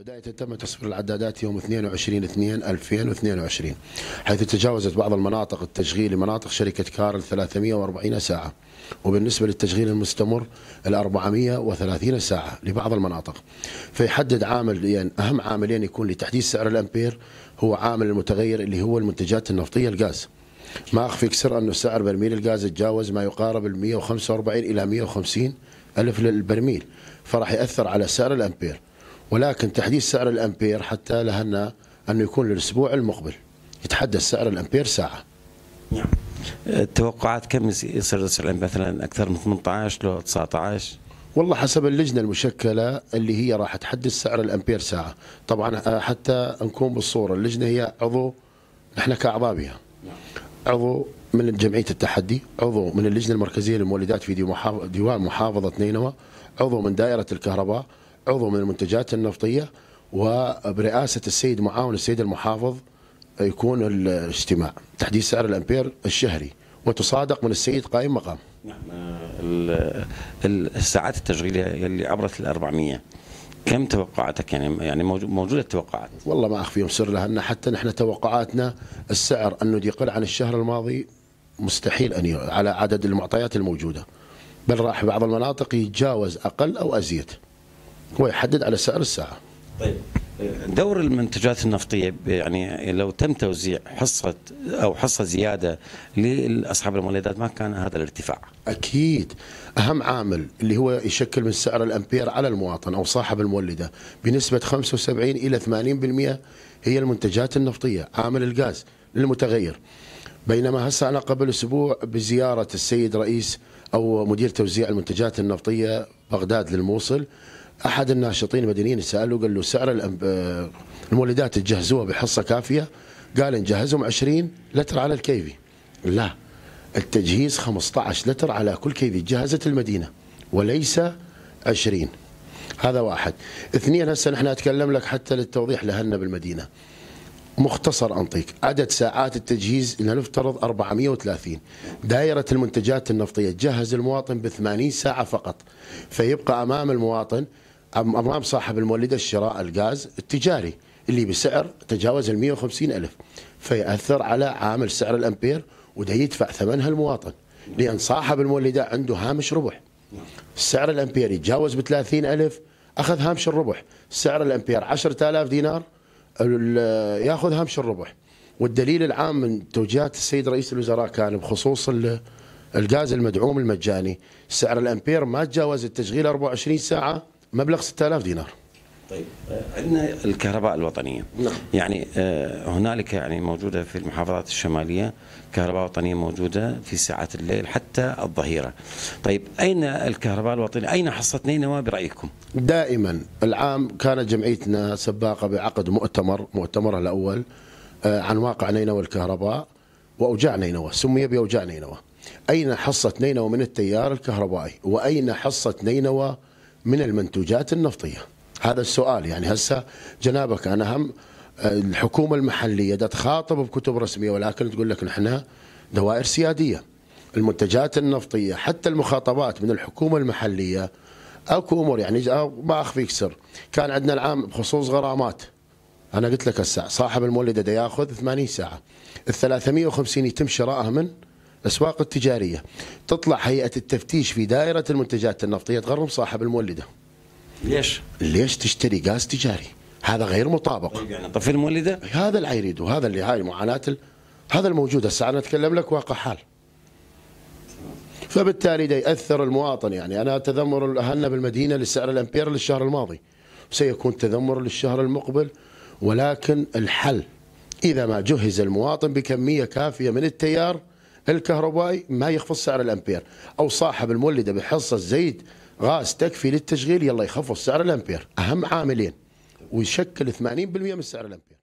بداية تم تصفير العدادات يوم 22 2 2022 حيث تجاوزت بعض المناطق التشغيل لمناطق شركة كارل 340 ساعة وبالنسبة للتشغيل المستمر ال 430 ساعة لبعض المناطق فيحدد عامل يعني أهم عاملين يكون لتحديد سعر الأمبير هو عامل المتغير اللي هو المنتجات النفطية الغاز ما أخفيك سر أنه سعر برميل الغاز تجاوز ما يقارب ال 145 إلى 150 ألف للبرميل فراح يأثر على سعر الأمبير ولكن تحديد سعر الامبير حتى لهنا انه يكون للاسبوع المقبل يتحدث سعر الامبير ساعه نعم التوقعات كم يصير سعر مثلا اكثر من 18 لو 19 والله حسب اللجنة المشكلة اللي هي راح تحدد سعر الأمبير ساعة طبعا آه، حتى نكون بالصورة اللجنة هي عضو نحن كأعضاء بها نعم. عضو من جمعية التحدي عضو من اللجنة المركزية للمولدات في ديوان محافظة نينوى عضو من دائرة الكهرباء عضو من المنتجات النفطيه وبرئاسه السيد معاون السيد المحافظ يكون الاجتماع تحديد سعر الامبير الشهري وتصادق من السيد قائم مقام نعم الساعات التشغيليه اللي عبرت ال 400 كم توقعاتك يعني يعني موجوده التوقعات؟ والله ما اخفيهم سر ان حتى نحن توقعاتنا السعر انه يقل عن الشهر الماضي مستحيل ان على عدد المعطيات الموجوده بل راح بعض المناطق يتجاوز اقل او ازيد. هو يحدد على سعر الساعه طيب دور المنتجات النفطيه يعني لو تم توزيع حصه او حصه زياده لاصحاب المولدات ما كان هذا الارتفاع اكيد اهم عامل اللي هو يشكل من سعر الامبير على المواطن او صاحب المولده بنسبه 75 الى 80% هي المنتجات النفطيه عامل الغاز المتغير بينما هسه انا قبل اسبوع بزياره السيد رئيس او مدير توزيع المنتجات النفطيه بغداد للموصل احد الناشطين المدنيين ساله قال له سعر آه، المولدات تجهزوها بحصه كافيه قال نجهزهم 20 لتر على الكيفي لا التجهيز 15 لتر على كل كيفي جهزت المدينه وليس 20 هذا واحد اثنين هسه نحن اتكلم لك حتى للتوضيح لهنا بالمدينه مختصر انطيك عدد ساعات التجهيز لنفترض 430 دائره المنتجات النفطيه تجهز المواطن ب 80 ساعه فقط فيبقى امام المواطن امام صاحب المولده شراء الغاز التجاري اللي بسعر تجاوز ال 150 الف فيأثر على عامل سعر الامبير وده يدفع ثمنها المواطن لان صاحب المولده عنده هامش ربح سعر الامبير يتجاوز ب 30 الف اخذ هامش الربح سعر الامبير 10000 دينار ياخذ هامش الربح والدليل العام من توجيهات السيد رئيس الوزراء كان بخصوص الغاز المدعوم المجاني سعر الامبير ما تجاوز التشغيل 24 ساعه مبلغ 6000 دينار طيب آه، عندنا الكهرباء الوطنيه نعم. يعني آه، هنالك يعني موجوده في المحافظات الشماليه كهرباء وطنيه موجوده في ساعات الليل حتى الظهيره طيب اين الكهرباء الوطنيه اين حصه نينوى برايكم دائما العام كانت جمعيتنا سباقه بعقد مؤتمر مؤتمرها الاول آه، عن واقع نينوى الكهرباء واوجاع نينوى سمي باوجاع نينوى اين حصه نينوى من التيار الكهربائي واين حصه نينوى من المنتوجات النفطيه هذا السؤال يعني هسه جنابك انا هم آه، الحكومه المحليه تخاطب بكتب رسميه ولكن تقول لك نحن دوائر سياديه المنتجات النفطيه حتى المخاطبات من الحكومه المحليه اكو امور يعني ما اخفيك سر كان عندنا العام بخصوص غرامات انا قلت لك الساعه صاحب المولده ده ياخذ 80 ساعه ال 350 يتم شرائها من الأسواق التجارية تطلع هيئة التفتيش في دائرة المنتجات النفطية تغرم صاحب المولدة ليش؟ ليش تشتري غاز تجاري؟ هذا غير مطابق طيب، يعني طفي المولدة؟ هذا اللي يريده هذا اللي هاي معاناة ال... هذا الموجود هسه أنا أتكلم لك واقع حال فبالتالي ده يأثر المواطن يعني أنا تذمر أهلنا بالمدينة لسعر الأمبير للشهر الماضي سيكون تذمر للشهر المقبل ولكن الحل إذا ما جهز المواطن بكمية كافية من التيار الكهربائي ما يخفض سعر الامبير او صاحب المولده بحصه زيت غاز تكفي للتشغيل يلا يخفض سعر الامبير اهم عاملين ويشكل 80% من سعر الامبير